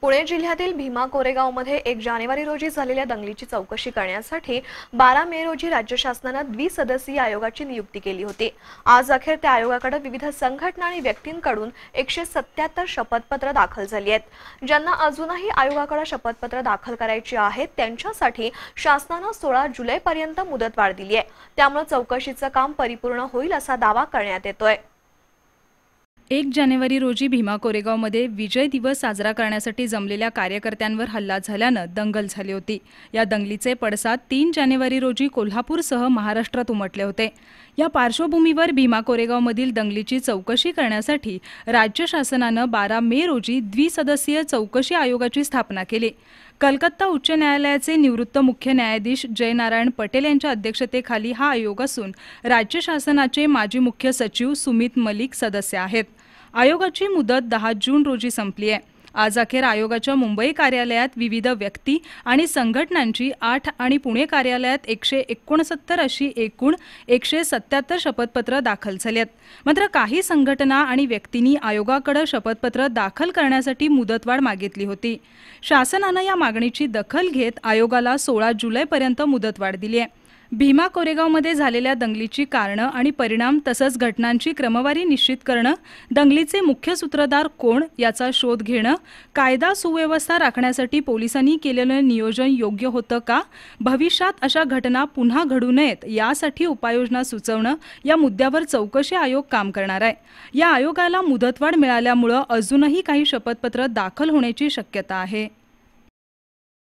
पुणे जिल्ह्यातील भीमा कोरेगावमध्ये एक जानेवारी रोजी झालेल्या दंगलीची चौकशी करण्यासाठी बारा मे रोजी राज्य शासनानं द्विसदस्यीय आयोगाची नियुक्ती केली होती आज अखेर त्या आयोगाकडे विविध संघटना आणि व्यक्तींकडून एकशे सत्याहत्तर शपथपत्र दाखल झाली आहेत ज्यांना अजूनही आयोगाकडे शपथपत्र दाखल करायची आहेत त्यांच्यासाठी शासनानं सोळा जुलैपर्यंत मुदतवाढ दिली आहे त्यामुळे चौकशीचं काम परिपूर्ण होईल असा दावा करण्यात येतोय एक जानेवारी रोजी भीमा कोरेगावमध्ये विजय दिवस साजरा करण्यासाठी जमलेल्या कार्यकर्त्यांवर हल्ला झाल्यानं दंगल झाली होती या दंगलीचे पडसाद तीन जानेवारी रोजी कोल्हापूरसह महाराष्ट्रात उमटले होते या पार्श्वभूमीवर भीमा कोरेगावमधील दंगलीची चौकशी करण्यासाठी राज्य शासनानं बारा मे रोजी द्विसदस्यीय चौकशी आयोगाची स्थापना केली कलकत्ता उच्च न्यायालयाचे निवृत्त मुख्य न्यायाधीश जयनारायण पटेल यांच्या अध्यक्षतेखाली हा आयोग असून राज्य शासनाचे माजी मुख्य सचिव सुमित मलिक सदस्य आहेत आयोगाची मुदत दहा जून रोजी संपली आहे आज अखेर आयोगाच्या मुंबई कार्यालयात विविध व्यक्ती आणि संघटनांची आठ आणि पुणे कार्यालयात एकशे एकोणसत्तर अशी एकूण एकशे सत्याहत्तर शपथपत्र दाखल झाली आहेत मात्र काही संघटना आणि व्यक्तींनी आयोगाकडे शपथपत्र दाखल करण्यासाठी मुदतवाढ मागितली होती शासनानं या मागणीची दखल घेत आयोगाला सोळा जुलैपर्यंत मुदतवाढ दिली आहे भीमा कोरेगावमध्ये झालेल्या दंगलीची कारणं आणि परिणाम तसंच घटनांची क्रमवारी निश्चित करणं दंगलीचे मुख्य सूत्रधार कोण याचा शोध घेणं कायदा सुव्यवस्था राखण्यासाठी पोलिसांनी केलेलं नियोजन योग्य होतं का भविष्यात अशा घटना पुन्हा घडू नयेत यासाठी उपाययोजना सुचवणं या मुद्द्यावर चौकशी आयोग काम करणार आहे या आयोगाला मुदतवाढ मिळाल्यामुळं अजूनही काही शपथपत्र दाखल होण्याची शक्यता आहे